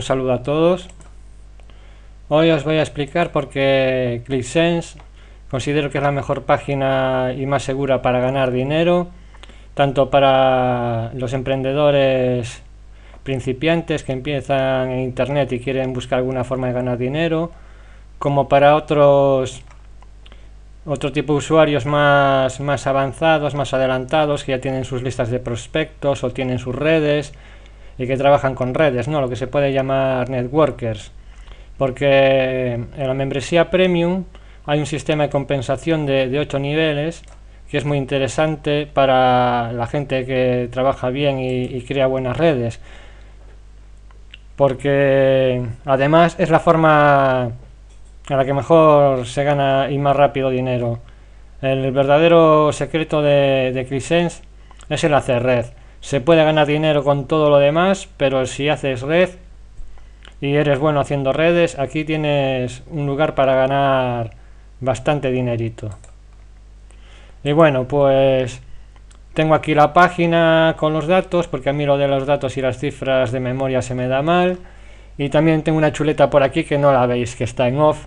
Un saludo a todos. Hoy os voy a explicar por qué ClickSense considero que es la mejor página y más segura para ganar dinero, tanto para los emprendedores principiantes que empiezan en internet y quieren buscar alguna forma de ganar dinero, como para otros otro tipo de usuarios más, más avanzados, más adelantados, que ya tienen sus listas de prospectos o tienen sus redes y que trabajan con redes, ¿no? lo que se puede llamar networkers, porque en la membresía premium hay un sistema de compensación de, de 8 niveles que es muy interesante para la gente que trabaja bien y, crea buenas redes, porque además es la forma a la que mejor se gana y más rápido dinero. El verdadero secreto de, de es el hacer red. Se puede ganar dinero con todo lo demás, pero si haces red y eres bueno haciendo redes, aquí tienes un lugar para ganar bastante dinerito. Y bueno, pues tengo aquí la página con los datos, porque a mí lo de los datos y las cifras de memoria se me da mal. Y también tengo una chuleta por aquí que no la veis, que está en off.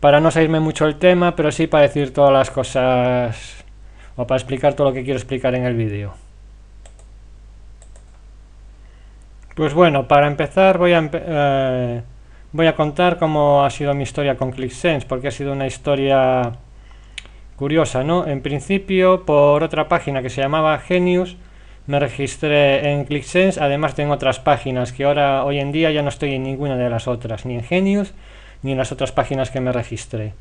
Para no salirme mucho el tema, pero sí para decir todas las cosas o para explicar todo lo que quiero explicar en el vídeo. Pues bueno, para empezar voy a, eh, voy a contar cómo ha sido mi historia con ClickSense, porque ha sido una historia curiosa, ¿no? En principio, por otra página que se llamaba Genius, me registré en ClickSense, además tengo otras páginas que ahora, hoy en día, ya no estoy en ninguna de las otras, ni en Genius, ni en las otras páginas que me registré.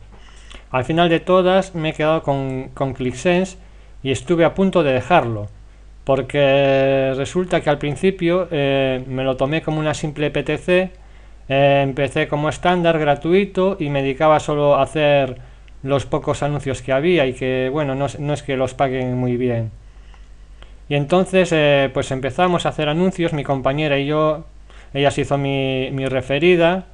Al final de todas me he quedado con, con ClickSense y estuve a punto de dejarlo porque resulta que al principio eh, me lo tomé como una simple PTC, eh, empecé como estándar gratuito y me dedicaba solo a hacer los pocos anuncios que había y que bueno, no, es que los paguen muy bien. Y entonces eh, pues empezamos a hacer anuncios, mi compañera y yo, ella se hizo mi referida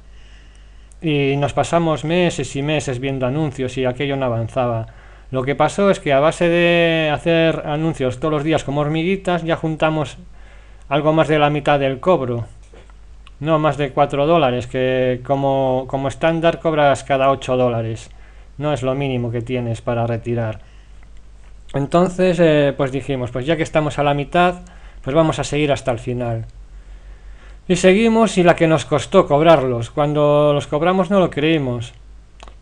y nos pasamos meses y meses viendo anuncios y aquello no avanzaba. Lo que pasó es que a base de hacer anuncios todos los días como hormiguitas, ya juntamos algo más de la mitad del cobro. No, más de 4 dólares, que como, estándar cobras cada 8 dólares. No es lo mínimo que tienes para retirar. Entonces, eh, pues dijimos, pues ya que estamos a la mitad, pues vamos a seguir hasta el final. Y seguimos y la que nos costó cobrarlos. Cuando los cobramos no lo creímos.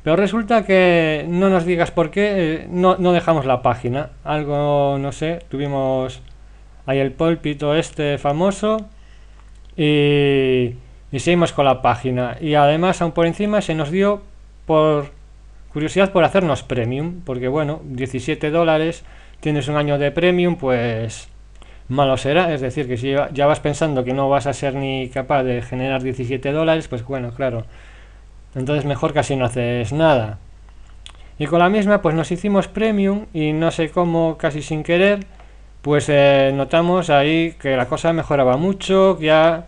Pero resulta que no nos digas por qué eh, no, dejamos la página. Algo, no sé, tuvimos ahí el pólpito este famoso y, y seguimos con la página. Y además, aún por encima, se nos dio por curiosidad por hacernos premium, porque bueno, 17 dólares, tienes un año de premium, pues malo será, es decir, que si ya vas pensando que no vas a ser ni capaz de generar 17 dólares, pues bueno, claro, entonces mejor casi no haces nada. Y con la misma pues nos hicimos premium y no sé cómo, casi sin querer, pues eh, notamos ahí que la cosa mejoraba mucho, ya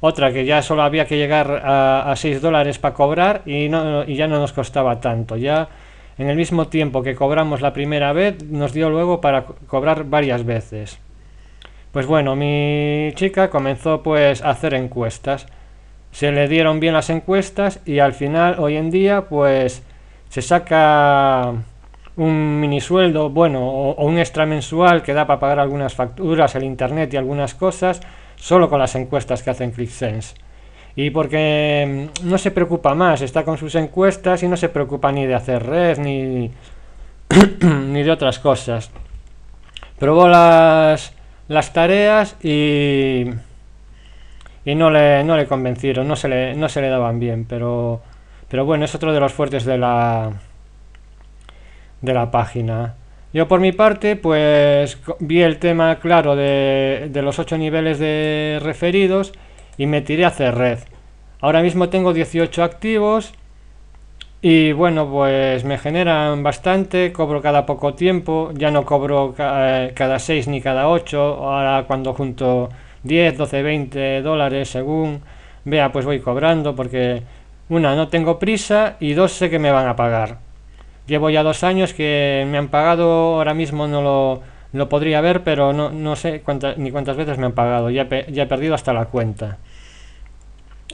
otra que ya solo había que llegar a, 6 dólares para cobrar y, no, y ya no nos costaba tanto, ya en el mismo tiempo que cobramos la primera vez nos dio luego para cobrar varias veces. Pues bueno, mi chica comenzó pues a hacer encuestas se le dieron bien las encuestas y al final hoy en día pues se saca un minisueldo bueno o, un extra mensual que da para pagar algunas facturas, el internet y algunas cosas solo con las encuestas que hacen ClickSense. Y porque mm, no se preocupa más, está con sus encuestas y no se preocupa ni de hacer red ni, ni de otras cosas. Probó las, las tareas y y no le, no le convencieron, no se le, no se le daban bien, pero, pero bueno, es otro de los fuertes de la, de la página. Yo por mi parte, pues vi el tema claro de, los ocho niveles de referidos y me tiré a hacer red. Ahora mismo tengo 18 activos y bueno, pues me generan bastante, cobro cada poco tiempo, ya no cobro eh, cada 6 ni cada 8, ahora cuando junto 10, 12, 20 dólares según vea pues voy cobrando porque una no tengo prisa y dos sé que me van a pagar. Llevo ya dos años que me han pagado, ahora mismo no lo, lo podría ver, pero no, no sé cuánta, ni cuántas veces me han pagado, ya, ya he perdido hasta la cuenta.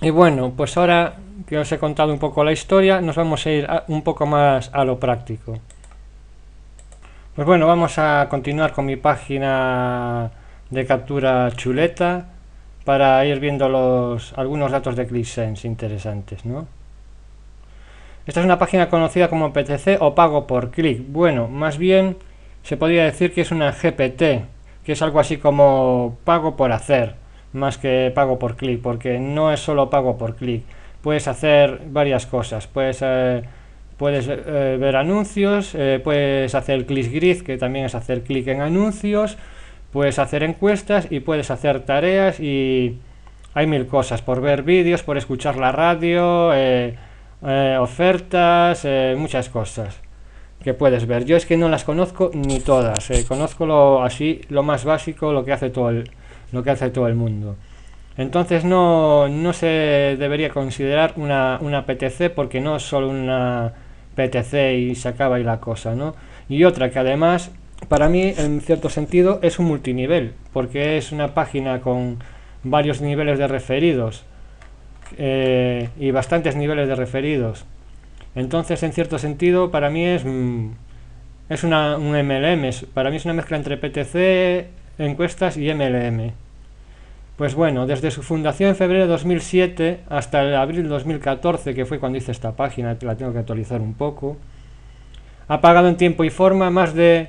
Y bueno, pues ahora que os he contado un poco la historia, nos vamos a ir un poco más a lo práctico. Pues bueno, vamos a continuar con mi página de captura chuleta para ir viendo los, algunos datos de ClickSense interesantes, ¿no? Esta es una página conocida como PTC o pago por clic. Bueno, más bien se podría decir que es una GPT, que es algo así como pago por hacer, más que pago por clic, porque no es solo pago por clic. Puedes hacer varias cosas. Puedes, eh, puedes eh, ver anuncios, eh, puedes hacer clic grid, que también es hacer clic en anuncios puedes hacer encuestas y puedes hacer tareas y hay mil cosas, por ver vídeos, por escuchar la radio, eh, eh, ofertas, eh, muchas cosas que puedes ver. Yo es que no las conozco ni todas, conozco lo, así lo más básico, lo que hace todo el, lo que hace todo el mundo. Entonces no, no se debería considerar una, una PTC porque no es solo una PTC y se acaba ahí la cosa, ¿no? Y otra que además para mí, en cierto sentido, es un multinivel, porque es una página con varios niveles de referidos eh, y bastantes niveles de referidos. Entonces, en cierto sentido, para mí es, mm, es una, un MLM, para mí es una mezcla entre PTC, encuestas y MLM. Pues bueno, desde su fundación en febrero de 2007 hasta el abril de 2014, que fue cuando hice esta página, la tengo que actualizar un poco, ha pagado en tiempo y forma más de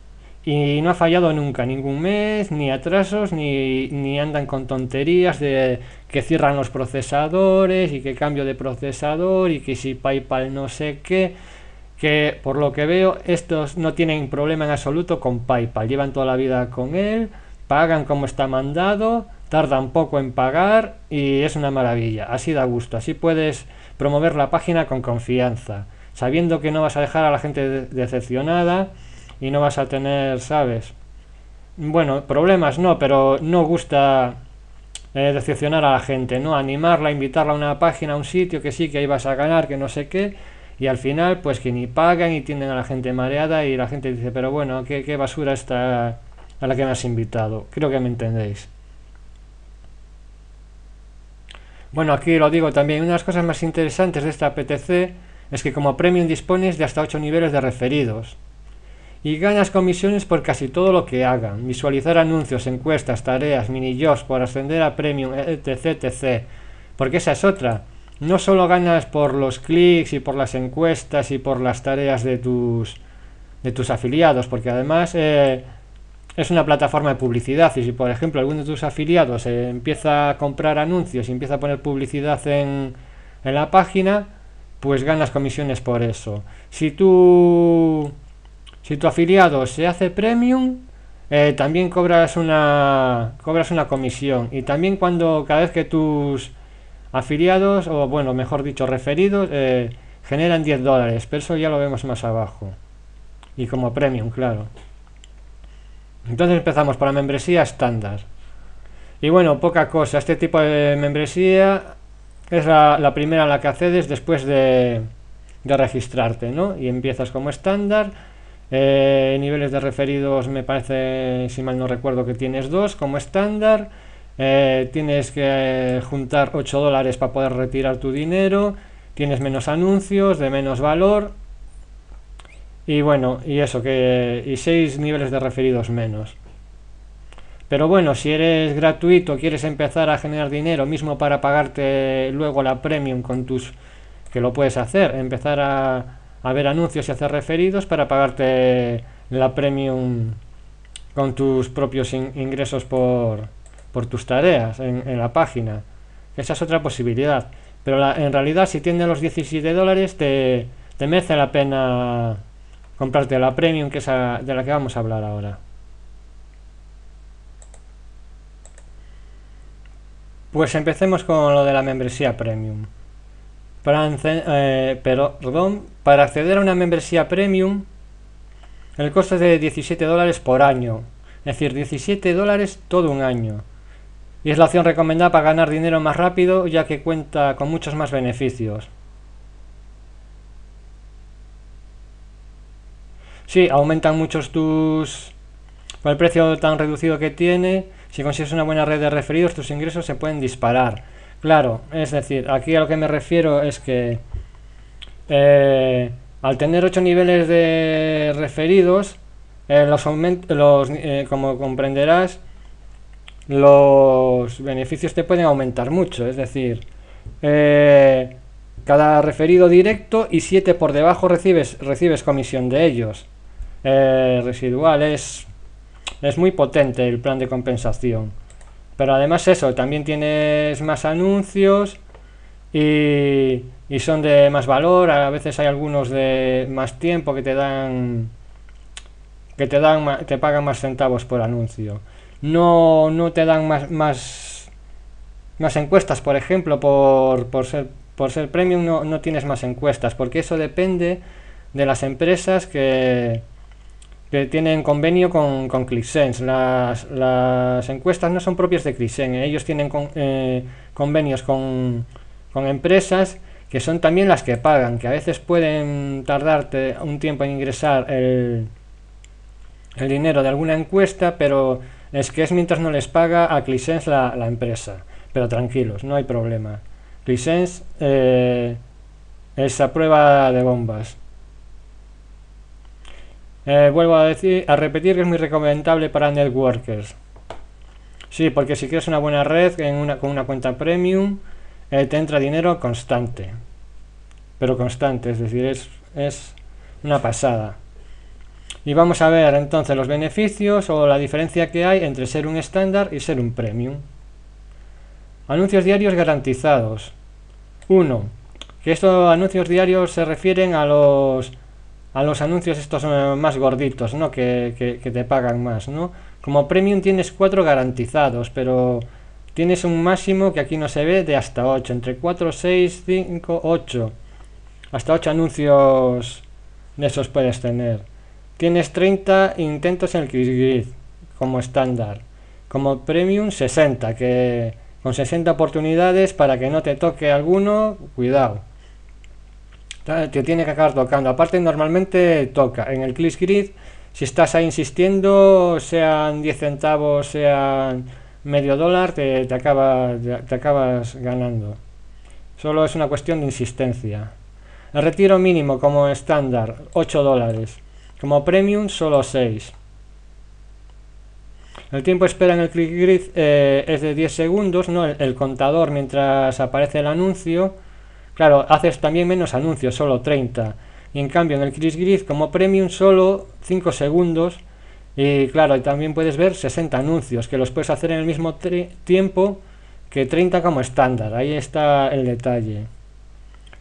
y no ha fallado nunca, ningún mes, ni atrasos, ni, andan con tonterías de que cierran los procesadores y que cambio de procesador y que si PayPal no sé qué, que por lo que veo estos no tienen problema en absoluto con PayPal, llevan toda la vida con él, pagan como está mandado, tardan poco en pagar y es una maravilla, así da gusto, así puedes promover la página con confianza, sabiendo que no vas a dejar a la gente decepcionada, y no vas a tener, ¿sabes? Bueno, problemas no, pero no gusta eh, decepcionar a la gente, ¿no? Animarla, invitarla a una página, a un sitio que sí, que ahí vas a ganar, que no sé qué, y al final, pues que ni pagan y tienden a la gente mareada y la gente dice, pero bueno, qué, basura está a la que me has invitado. Creo que me entendéis. Bueno, aquí lo digo también, una de las cosas más interesantes de esta PTC es que como premium dispones de hasta 8 niveles de referidos y ganas comisiones por casi todo lo que hagan. Visualizar anuncios, encuestas, tareas, mini-jobs por ascender a premium, etc, etc. Porque esa es otra. No solo ganas por los clics y por las encuestas y por las tareas de tus, de tus afiliados, porque además eh, es una plataforma de publicidad y si por ejemplo alguno de tus afiliados eh, empieza a comprar anuncios y empieza a poner publicidad en, en la página, pues ganas comisiones por eso. Si tú si tu afiliado se hace premium, eh, también cobras una, cobras una comisión. Y también cuando cada vez que tus afiliados, o bueno, mejor dicho, referidos, eh, generan 10 dólares. Pero eso ya lo vemos más abajo. Y como premium, claro. Entonces empezamos por la membresía estándar. Y bueno, poca cosa. Este tipo de membresía es la, primera a la que accedes después de, de registrarte, ¿no? Y empiezas como estándar eh, niveles de referidos me parece, si mal no recuerdo, que tienes dos como estándar. Eh, tienes que eh, juntar 8 dólares para poder retirar tu dinero. Tienes menos anuncios, de menos valor. Y bueno, y eso, que y 6 niveles de referidos menos. Pero bueno, si eres gratuito, quieres empezar a generar dinero mismo para pagarte luego la premium con tus... que lo puedes hacer, empezar a, a ver anuncios y hacer referidos para pagarte la premium con tus propios ingresos por, por, tus tareas en, la página. Esa es otra posibilidad. Pero en realidad si tienes los 17 dólares te, merece la pena comprarte la premium que es de la que vamos a hablar ahora. Pues empecemos con lo de la membresía premium. pero, eh, perdón, para acceder a una membresía premium, el costo es de 17 dólares por año, es decir, 17 dólares todo un año. Y es la opción recomendada para ganar dinero más rápido, ya que cuenta con muchos más beneficios. Sí, aumentan muchos tus... Con el precio tan reducido que tiene, si consigues una buena red de referidos, tus ingresos se pueden disparar. Claro, es decir, aquí a lo que me refiero es que eh, al tener 8 niveles de referidos, eh, los, eh, como comprenderás, los beneficios te pueden aumentar mucho. Es decir, cada referido directo y 7 por debajo recibes, recibes comisión de ellos. residual es muy potente el plan de compensación. Pero además eso, también tienes más anuncios y y son de más valor, a veces hay algunos de más tiempo que te dan que te dan te pagan más centavos por anuncio. No no te dan más más encuestas, por ejemplo, por, ser por ser premium no, tienes más encuestas, porque eso depende de las empresas que, que tienen convenio con, con ClickSense. Las, encuestas no son propias de ClickSense, ¿eh? ellos tienen eh, convenios con, con empresas que son también las que pagan, que a veces pueden tardarte un tiempo en ingresar el, dinero de alguna encuesta, pero es que es mientras no les paga a Clisense la, empresa. Pero tranquilos, no hay problema. Clisense eh, es a prueba de bombas. Eh, vuelvo a, decir, a repetir que es muy recomendable para networkers. Sí, porque si quieres una buena red en con una cuenta premium, te entra dinero constante. Pero constante, es decir, es, una pasada. Y vamos a ver entonces los beneficios o la diferencia que hay entre ser un estándar y ser un premium. Anuncios diarios garantizados. uno Que estos anuncios diarios se refieren a los a los anuncios estos eh, más gorditos, ¿no? Que, que, que te pagan más, ¿no? Como premium tienes cuatro garantizados, pero Tienes un máximo que aquí no se ve de hasta 8, entre 4, 6, 5, 8. Hasta 8 anuncios de esos puedes tener. Tienes 30 intentos en el grid como estándar. Como premium 60, que con 60 oportunidades para que no te toque alguno, cuidado. Te tiene que acabar tocando. Aparte normalmente toca. En el click grid, si estás ahí insistiendo, sean 10 centavos, sean medio dólar te, acaba, te acabas ganando. Solo es una cuestión de insistencia. El retiro mínimo como estándar, 8 dólares. Como premium, solo 6. El tiempo de espera en el click eh, es de 10 segundos, ¿no? El, contador mientras aparece el anuncio. Claro, haces también menos anuncios, solo 30. Y en cambio en el click como premium solo 5 segundos y claro, también puedes ver 60 anuncios, que los puedes hacer en el mismo tiempo que 30 como estándar. Ahí está el detalle.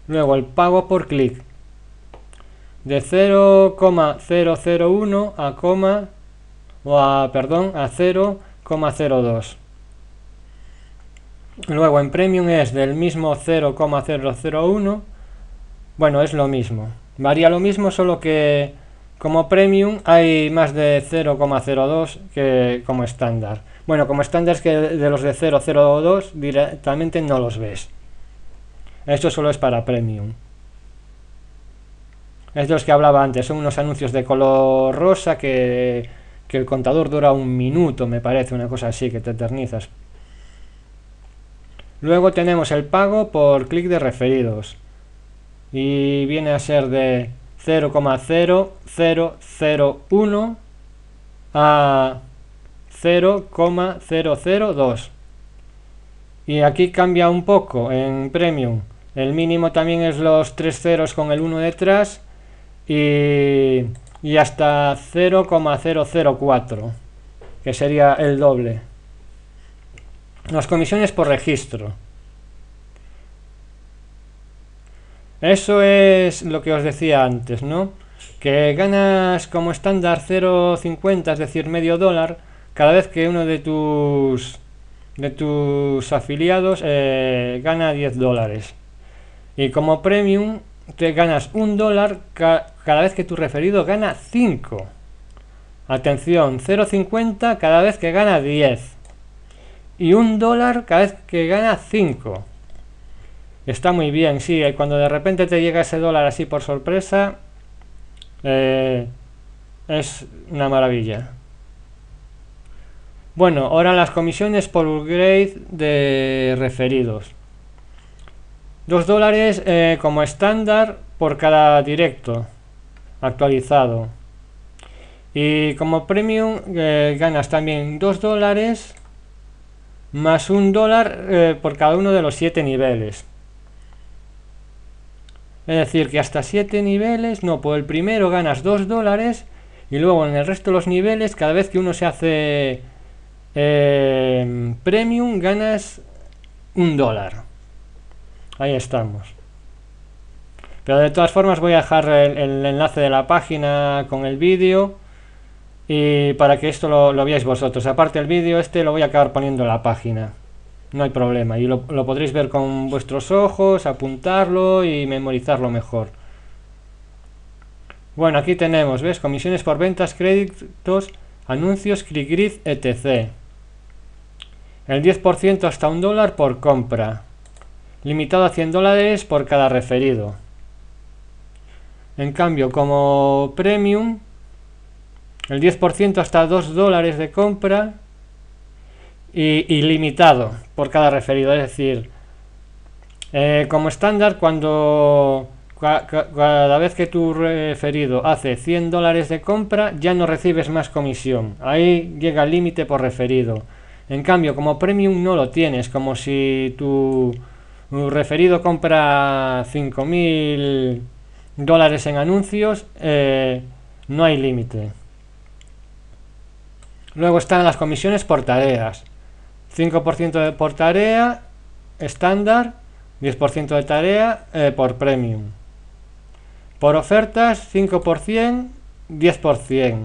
Luego, el pago por clic. De 0,001 a coma, o a, perdón, a 0,02. Luego, en Premium es del mismo 0,001. Bueno, es lo mismo. Varía lo mismo, solo que como premium hay más de 0,02 que como estándar. Bueno, como estándar es que de los de 0,02 directamente no los ves. Esto solo es para premium. Es de los que hablaba antes, son unos anuncios de color rosa que, que el contador dura un minuto, me parece, una cosa así, que te eternizas. Luego tenemos el pago por clic de referidos. Y viene a ser de 0,0001 a 0,002 y aquí cambia un poco en premium el mínimo también es los tres ceros con el 1 detrás y, y hasta 0,004 que sería el doble las comisiones por registro Eso es lo que os decía antes, ¿no? Que ganas como estándar 0,50, es decir, medio dólar, cada vez que uno de tus de tus afiliados eh, gana 10 dólares. Y como premium te ganas un dólar cada vez que tu referido gana 5. Atención, 0,50 cada vez que gana 10. Y un dólar cada vez que gana 5. Está muy bien, sí. Eh, cuando de repente te llega ese dólar así por sorpresa, eh, es una maravilla. Bueno, ahora las comisiones por upgrade de referidos. Dos dólares eh, como estándar por cada directo actualizado. Y como premium ganas también dos dólares más un dólar por cada uno de los siete niveles. Es decir, que hasta 7 niveles, no, por pues el primero ganas 2 dólares y luego en el resto de los niveles, cada vez que uno se hace eh, premium, ganas un dólar. Ahí estamos. Pero de todas formas voy a dejar el, enlace de la página con el vídeo y para que esto lo, lo veáis vosotros. Aparte el vídeo este lo voy a acabar poniendo en la página no hay problema. Y lo, podréis ver con vuestros ojos, apuntarlo y memorizarlo mejor. Bueno, aquí tenemos, ¿ves? Comisiones por ventas, créditos, anuncios, ClickGrid, etc. El 10% hasta un dólar por compra. Limitado a 100 dólares por cada referido. En cambio, como premium, el 10% hasta 2 dólares de compra y, por cada referido. Es decir, eh, como estándar, cuando cada vez que tu referido hace 100 dólares de compra, ya no recibes más comisión. Ahí llega el límite por referido. En cambio, como premium no lo tienes, como si tu referido compra 5.000 dólares en anuncios, eh, no hay límite. Luego están las comisiones por tareas. 5% por tarea estándar, 10% de tarea eh, por premium. Por ofertas, 5%, 10%.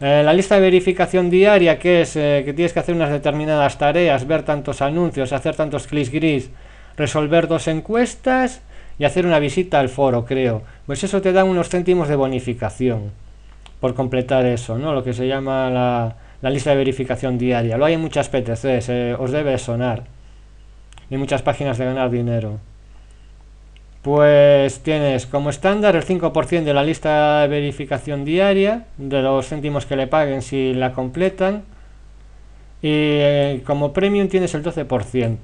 Eh, la lista de verificación diaria, que es eh, que tienes que hacer unas determinadas tareas, ver tantos anuncios, hacer tantos clics gris, resolver dos encuestas y hacer una visita al foro, creo. Pues eso te da unos céntimos de bonificación por completar eso, ¿no? Lo que se llama la, la lista de verificación diaria. Lo hay en muchas PTCs, eh, os debe sonar. Y muchas páginas de ganar dinero. Pues tienes como estándar el 5% de la lista de verificación diaria, de los céntimos que le paguen si la completan. Y eh, como premium tienes el 12%.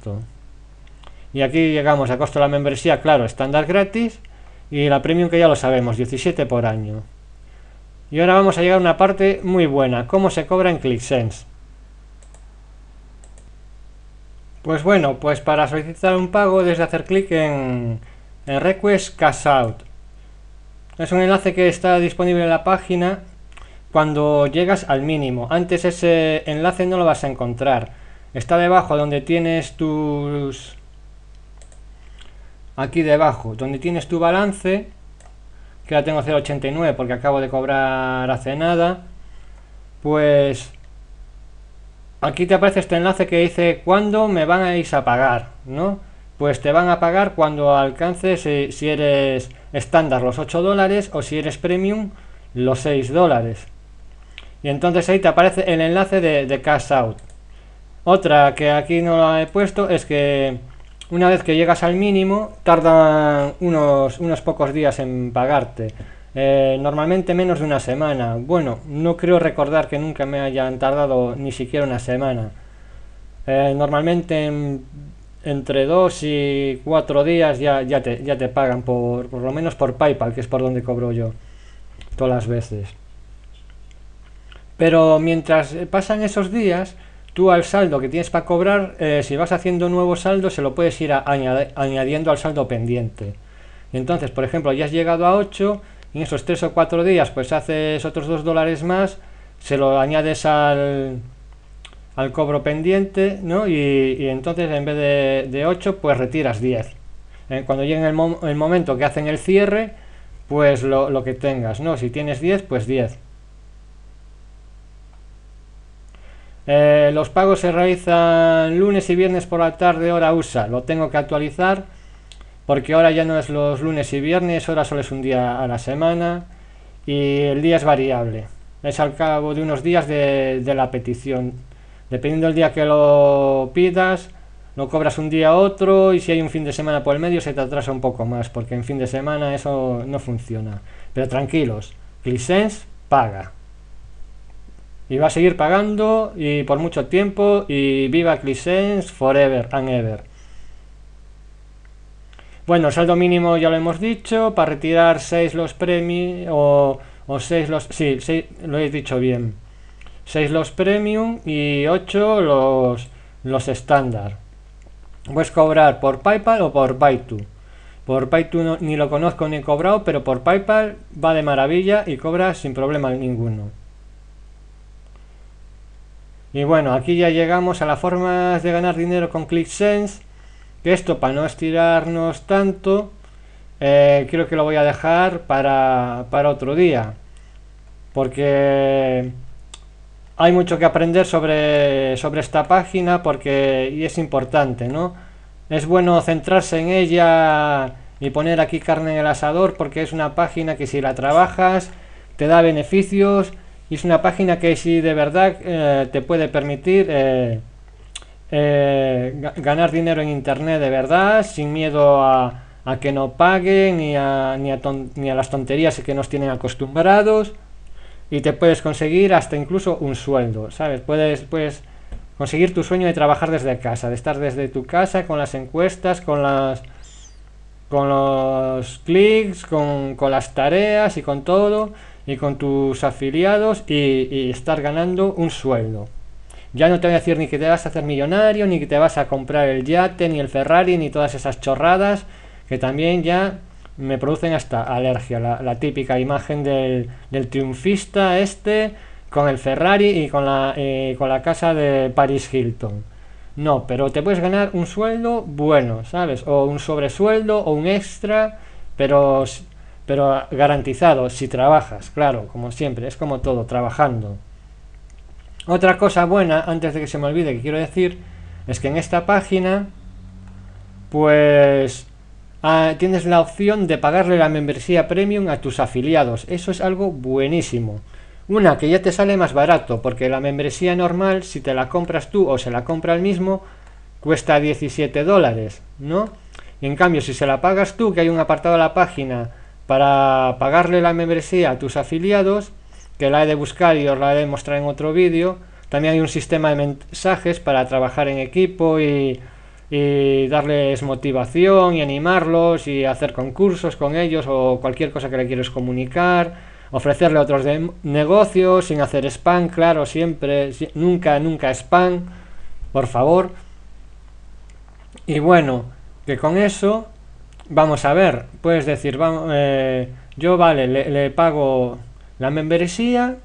Y aquí llegamos a costo de la membresía, claro, estándar gratis. Y la premium que ya lo sabemos, 17 por año. Y ahora vamos a llegar a una parte muy buena, cómo se cobra en ClickSense. Pues bueno, pues para solicitar un pago desde hacer clic en, en Request Cash Out. Es un enlace que está disponible en la página cuando llegas al mínimo. Antes ese enlace no lo vas a encontrar. Está debajo donde tienes tus... Aquí debajo, donde tienes tu balance que la tengo 0,89 porque acabo de cobrar hace nada, pues aquí te aparece este enlace que dice cuándo me van a ir a pagar, ¿no? Pues te van a pagar cuando alcances eh, si, eres estándar los 8 dólares o si eres premium los 6 dólares. Y entonces ahí te aparece el enlace de, de cash out. Otra que aquí no la he puesto es que una vez que llegas al mínimo, tardan unos, unos pocos días en pagarte. Eh, normalmente menos de una semana. Bueno, no creo recordar que nunca me hayan tardado ni siquiera una semana. Eh, normalmente entre dos y cuatro días ya, ya, te, ya te pagan, por, por lo menos por PayPal, que es por donde cobro yo todas las veces. Pero mientras pasan esos días, tú al saldo que tienes para cobrar, eh, si vas haciendo un nuevo saldo, se lo puedes ir añadiendo al saldo pendiente. entonces, por ejemplo, ya has llegado a 8 y en esos 3 o 4 días pues haces otros 2 dólares más, se lo añades al, al cobro pendiente, ¿no? Y, entonces en vez de, 8 pues retiras 10. Eh, cuando llegue el, momento que hacen el cierre, pues lo, que tengas, ¿no? Si tienes 10, pues 10 Eh, los pagos se realizan lunes y viernes por la tarde hora USA. Lo tengo que actualizar porque ahora ya no es los lunes y viernes, ahora solo es un día a la semana y el día es variable. Es al cabo de unos días de, la petición. Dependiendo del día que lo pidas, no cobras un día a otro y si hay un fin de semana por el medio se te atrasa un poco más porque en fin de semana eso no funciona. Pero tranquilos, Clicense paga y va a seguir pagando y por mucho tiempo y viva ClickSense forever and ever. Bueno, saldo mínimo ya lo hemos dicho, para retirar 6 los premium, o, o 6 los... sí, sí, lo he dicho bien. 6 los premium y 8 los los estándar. Puedes cobrar por PayPal o por Baitu. Por Baitu ni lo conozco ni he cobrado, pero por PayPal va de maravilla y cobra sin problema ninguno. Y bueno, aquí ya llegamos a las formas de ganar dinero con ClickSense. esto para no estirarnos tanto, eh, creo que lo voy a dejar para, para otro día. Porque hay mucho que aprender sobre, sobre esta página porque y es importante, ¿no? Es bueno centrarse en ella y poner aquí carne en el asador porque es una página que si la trabajas te da beneficios, y es una página que si de verdad eh, te puede permitir eh, eh, ganar dinero en Internet de verdad, sin miedo a, a que no paguen ni a, ni, a las tonterías que nos tienen acostumbrados. Y te puedes conseguir hasta incluso un sueldo, ¿sabes? Puedes, conseguir tu sueño de trabajar desde casa, de estar desde tu casa con las encuestas, con las con los clics, con, con, las tareas y con todo y con tus afiliados y, estar ganando un sueldo. Ya no te voy a decir ni que te vas a hacer millonario, ni que te vas a comprar el yate, ni el Ferrari, ni todas esas chorradas, que también ya me producen hasta alergia, la, típica imagen del, triunfista este con el Ferrari y con la, eh, con la casa de Paris Hilton. No, pero te puedes ganar un sueldo bueno, ¿sabes? O un sobresueldo o un extra, pero pero garantizado si trabajas, claro, como siempre, es como todo, trabajando. Otra cosa buena, antes de que se me olvide, que quiero decir, es que en esta página, pues ah, tienes la opción de pagarle la membresía premium a tus afiliados. Eso es algo buenísimo. Una que ya te sale más barato, porque la membresía normal, si te la compras tú o se la compra el mismo, cuesta 17 dólares, ¿no? en cambio, si se la pagas tú, que hay un apartado de la página para pagarle la membresía a tus afiliados, que la he de buscar y os la he de mostrar en otro vídeo. También hay un sistema de mensajes para trabajar en equipo y, darles motivación y animarlos y hacer concursos con ellos o cualquier cosa que le quieres comunicar ofrecerle otros negocios sin hacer spam, claro, siempre, nunca, nunca spam, por favor. Y bueno, que con eso vamos a ver, puedes decir, vamos, eh, yo vale, le, pago la membresía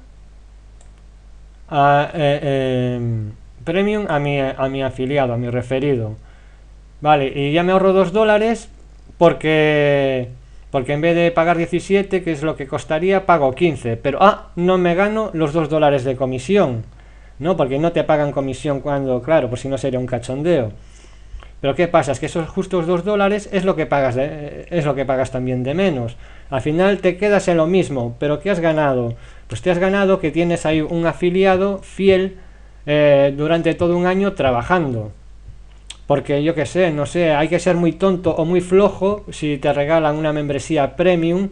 a, eh, em, premium a mi, a mi afiliado, a mi referido. Vale, y ya me ahorro 2 dólares porque, porque en vez de pagar 17, que es lo que costaría, pago 15. Pero, ah, no me gano los dos dólares de comisión. No, porque no te pagan comisión cuando, claro, por pues si no sería un cachondeo. Pero ¿qué pasa? Es que esos justos dos dólares es lo que pagas es lo que pagas también de menos. Al final te quedas en lo mismo, pero ¿qué has ganado? Pues te has ganado que tienes ahí un afiliado fiel eh, durante todo un año trabajando. Porque yo qué sé, no sé, hay que ser muy tonto o muy flojo si te regalan una membresía premium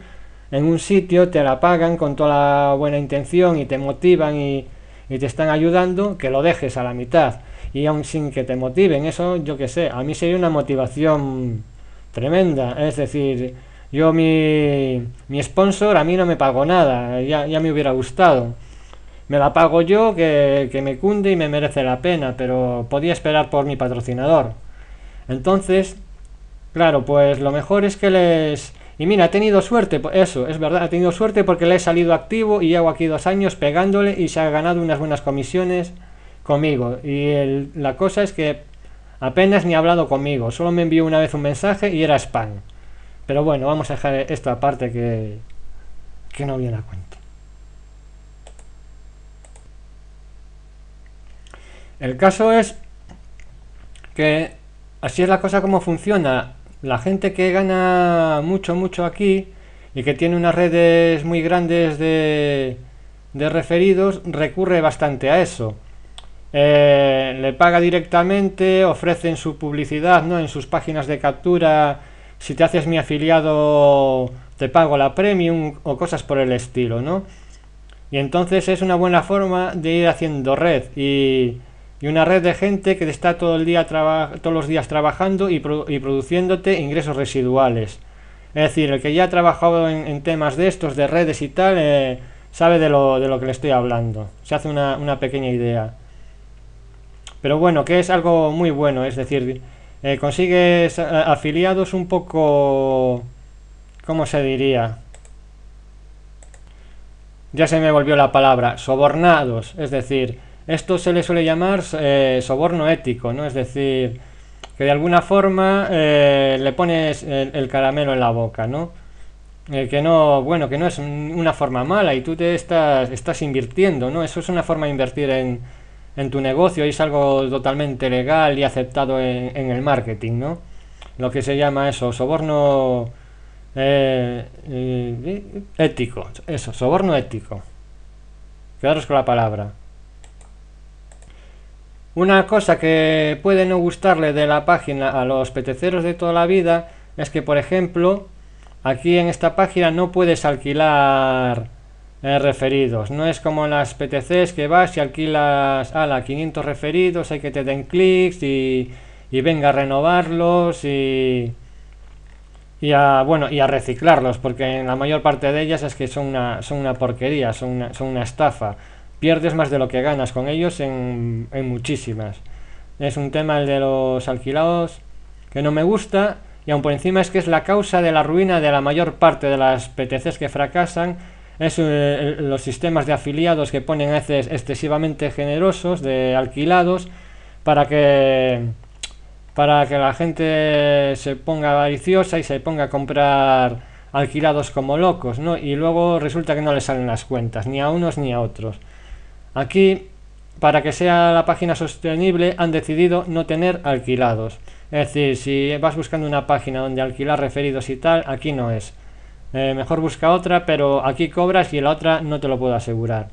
en un sitio, te la pagan con toda la buena intención y te motivan y te están ayudando, que lo dejes a la mitad y aún sin que te motiven, eso yo que sé, a mí sería una motivación tremenda, es decir, yo mi, mi sponsor a mí no me pagó nada, ya, me hubiera gustado. Me la pago yo, que, que me cunde y me merece la pena, pero podía esperar por mi patrocinador. Entonces, claro, pues lo mejor es que les, y mira, ha tenido suerte, eso, es verdad, ha tenido suerte porque le he salido activo y llevo aquí dos años pegándole y se ha ganado unas buenas comisiones conmigo. Y la cosa es que apenas ni ha hablado conmigo. Solo me envió una vez un mensaje y era spam. Pero bueno, vamos a dejar esto aparte que, que no viene a cuenta. El caso es que así es la cosa como funciona. La gente que gana mucho, mucho aquí y que tiene unas redes muy grandes de, de referidos recurre bastante a eso. Eh, le paga directamente, ofrecen su publicidad ¿no? en sus páginas de captura, si te haces mi afiliado te pago la premium o cosas por el estilo, ¿no? Y entonces es una buena forma de ir haciendo red y, una red de gente que está todo el día todos los días trabajando y, produciéndote ingresos residuales. Es decir, el que ya ha trabajado en, temas de estos, de redes y tal, eh, sabe de lo, de que le estoy hablando. Se hace una pequeña idea. Pero bueno, que es algo muy bueno, es decir, eh, consigues eh, afiliados un poco... ¿Cómo se diría? Ya se me volvió la palabra, sobornados, es decir, esto se le suele llamar eh, soborno ético, ¿no? Es decir, que de alguna forma le pones el, caramelo en la boca, ¿no? que no, bueno, que no es una forma mala y tú te estás, estás invirtiendo, ¿no? Eso es una forma de invertir en, en tu negocio es algo totalmente legal y aceptado en, el marketing, ¿no? Lo que se llama eso, soborno eh, eh, ético, eso, soborno ético. Quedaros con la palabra. Una cosa que puede no gustarle de la página a los peteceros de toda la vida es que, por ejemplo, aquí en esta página no puedes alquilar eh, referidos. No es como las PTCs que vas y alquilas a la 500 referidos, hay que te den clics y, venga a renovarlos y, a, bueno, y a reciclarlos, porque en la mayor parte de ellas es que son una, son una porquería, son una, estafa. Pierdes más de lo que ganas con ellos en, muchísimas. Es un tema el de los alquilados que no me gusta y aún por encima es que es la causa de la ruina de la mayor parte de las PTCs que fracasan es eh, los sistemas de afiliados que ponen a veces excesivamente generosos de alquilados para que para que la gente se ponga avariciosa y se ponga a comprar alquilados como locos, ¿no? Y luego resulta que no le salen las cuentas, ni a unos ni a otros. Aquí, para que sea la página sostenible, han decidido no tener alquilados. Es decir, si vas buscando una página donde alquilar referidos y tal, aquí no es. Eh, mejor busca otra, pero aquí cobras y la otra no te lo puedo asegurar.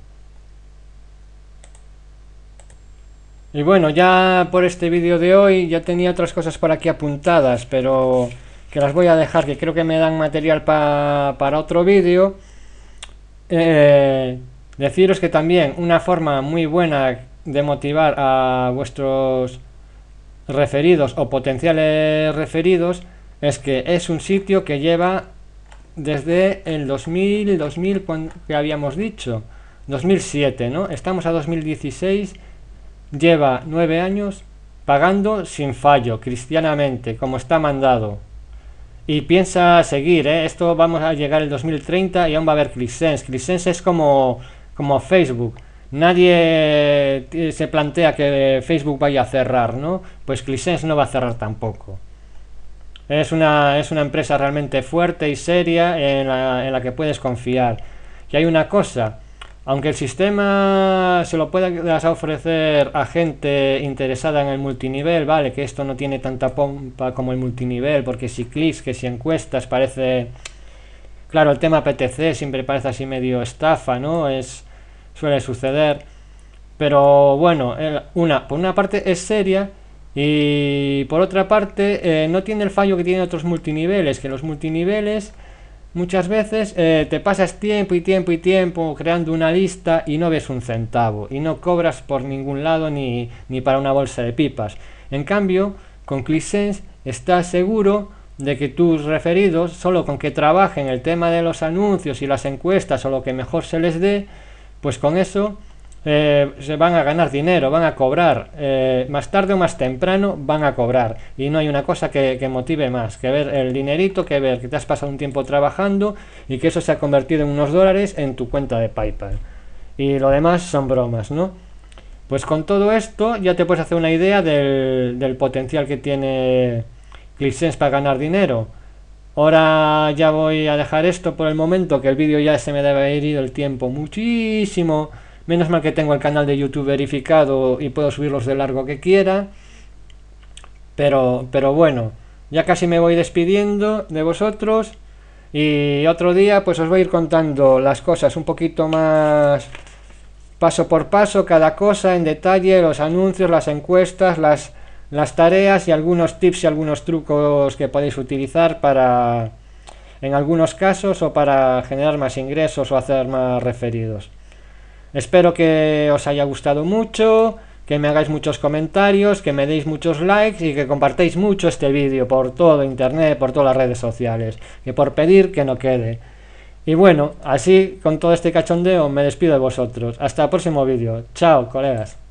Y bueno, ya por este vídeo de hoy ya tenía otras cosas por aquí apuntadas, pero que las voy a dejar, que creo que me dan material para otro vídeo. Eh, deciros que también una forma muy buena de motivar a vuestros referidos o potenciales referidos es que es un sitio que lleva desde el 2000, 2000 que habíamos dicho, 2007, ¿no? Estamos a 2016, lleva nueve años pagando sin fallo, cristianamente, como está mandado. Y piensa seguir, ¿eh? Esto vamos a llegar el 2030 y aún va a haber Crisens. Crisens es como, como Facebook. Nadie eh, se plantea que Facebook vaya a cerrar, ¿no? Pues Crisens no va a cerrar tampoco. Es una, es una empresa realmente fuerte y seria en la, en la que puedes confiar. Y hay una cosa, aunque el sistema se lo puedas ofrecer a gente interesada en el multinivel, vale, que esto no tiene tanta pompa como el multinivel, porque si clics, que si encuestas, parece... Claro, el tema PTC siempre parece así medio estafa, ¿no? Es, suele suceder. Pero bueno, una, por una parte es seria y por otra parte, eh, no tiene el fallo que tienen otros multiniveles, que los multiniveles muchas veces eh, te pasas tiempo y tiempo y tiempo creando una lista y no ves un centavo y no cobras por ningún lado ni, ni para una bolsa de pipas. En cambio, con ClickSense estás seguro de que tus referidos, solo con que trabajen el tema de los anuncios y las encuestas o lo que mejor se les dé, pues con eso eh, se van a ganar dinero, van a cobrar, eh, más tarde o más temprano van a cobrar. Y no hay una cosa que, motive más que ver el dinerito, que ver que te has pasado un tiempo trabajando y que eso se ha convertido en unos dólares en tu cuenta de PayPal. Y lo demás son bromas, ¿no? Pues con todo esto ya te puedes hacer una idea del, potencial que tiene ClickSense para ganar dinero. Ahora ya voy a dejar esto por el momento, que el vídeo ya se me debe haber ido el tiempo muchísimo. Menos mal que tengo el canal de YouTube verificado y puedo subirlos de largo que quiera. Pero, pero bueno, ya casi me voy despidiendo de vosotros. Y otro día pues os voy a ir contando las cosas un poquito más paso por paso, cada cosa en detalle, los anuncios, las encuestas, las, las tareas y algunos tips y algunos trucos que podéis utilizar para en algunos casos o para generar más ingresos o hacer más referidos. Espero que os haya gustado mucho, que me hagáis muchos comentarios, que me deis muchos likes y que compartáis mucho este vídeo por todo internet, por todas las redes sociales, y por pedir que no quede. Y bueno, así con todo este cachondeo me despido de vosotros. Hasta el próximo vídeo. Chao, colegas.